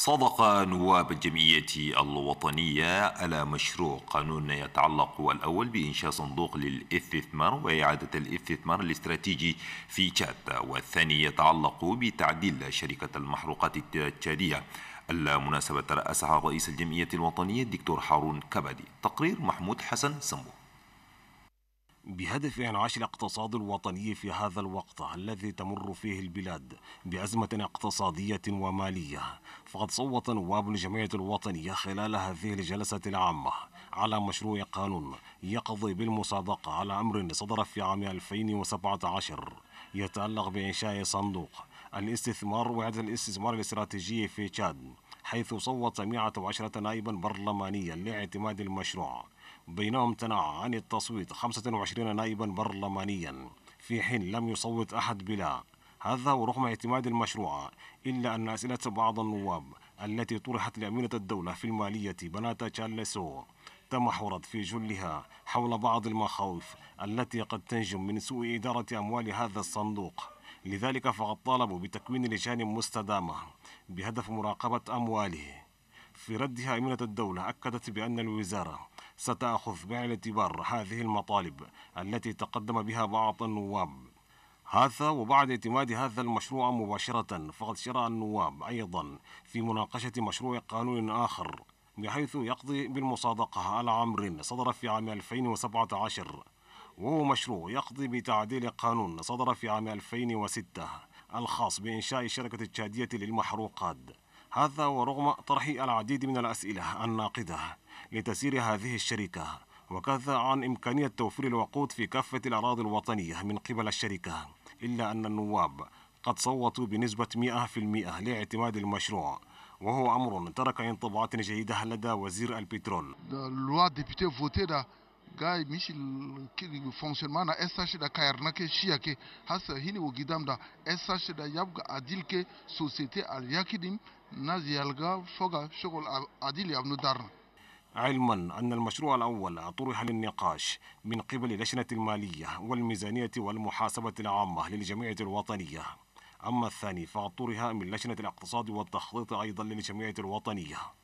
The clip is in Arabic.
صادق نواب الجمعية الوطنية على مشروع قانون يتعلق الأول بإنشاء صندوق للاستثمار وإعادة الاستثمار الاستراتيجي في تشاد والثاني يتعلق بتعديل شركة المحروقات التشادية المناسبة ترأسها رئيس الجمعية الوطنية الدكتور حارون كبدي تقرير محمود حسن سمو بهدف إنعاش الاقتصاد الوطني في هذا الوقت الذي تمر فيه البلاد بأزمة اقتصادية ومالية فقد صوت نواب الجمعية الوطنية خلال هذه الجلسة العامة على مشروع قانون يقضي بالمصادقة على أمر صدر في عام 2017 يتعلق بإنشاء صندوق الاستثمار وعد الاستثمار الاستراتيجي في تشاد حيث صوت 110 نائبا برلمانيا لاعتماد المشروع بينهم تنع عن التصويت 25 نائبا برلمانيا في حين لم يصوت أحد بلا هذا ورغم اعتماد المشروع إلا أن أسئلة بعض النواب التي طرحت لأمينة الدولة في المالية بناتا تشارلسو تمحورت في جلها حول بعض المخاوف التي قد تنجم من سوء إدارة أموال هذا الصندوق لذلك فقد طالبوا بتكوين لجان مستدامة بهدف مراقبة أمواله في ردها أمينة الدولة أكدت بأن الوزارة ستأخذ بعين الاعتبار هذه المطالب التي تقدم بها بعض النواب هذا وبعد اعتماد هذا المشروع مباشرة فقد شرع النواب أيضا في مناقشة مشروع قانون آخر بحيث يقضي بالمصادقة على أمر صدر في عام 2017 وهو مشروع يقضي بتعديل قانون صدر في عام 2006 الخاص بإنشاء الشركة التشادية للمحروقات هذا ورغم طرح العديد من الأسئلة الناقدة لتسير هذه الشركة وكذا عن إمكانية توفير الوقود في كافة الأراضي الوطنية من قبل الشركة إلا أن النواب قد صوتوا بنسبة 100% لاعتماد المشروع وهو أمر ترك انطباعات جيدة لدى وزير البترول ga mishi fonctionnement na SH da kayarna ke shiya ke hasa hini wo gidam da SH da yabga adil ke société al yakidim na يلقى foga shogol adil yabnu دارنا علما أن المشروع الأول طرح للنقاش من قبل لجنة المالية والميزانية والمحاسبة العامة للجمعية الوطنية أما الثاني فطرح من لجنة الاقتصاد والتخطيط أيضا للجمعية الوطنية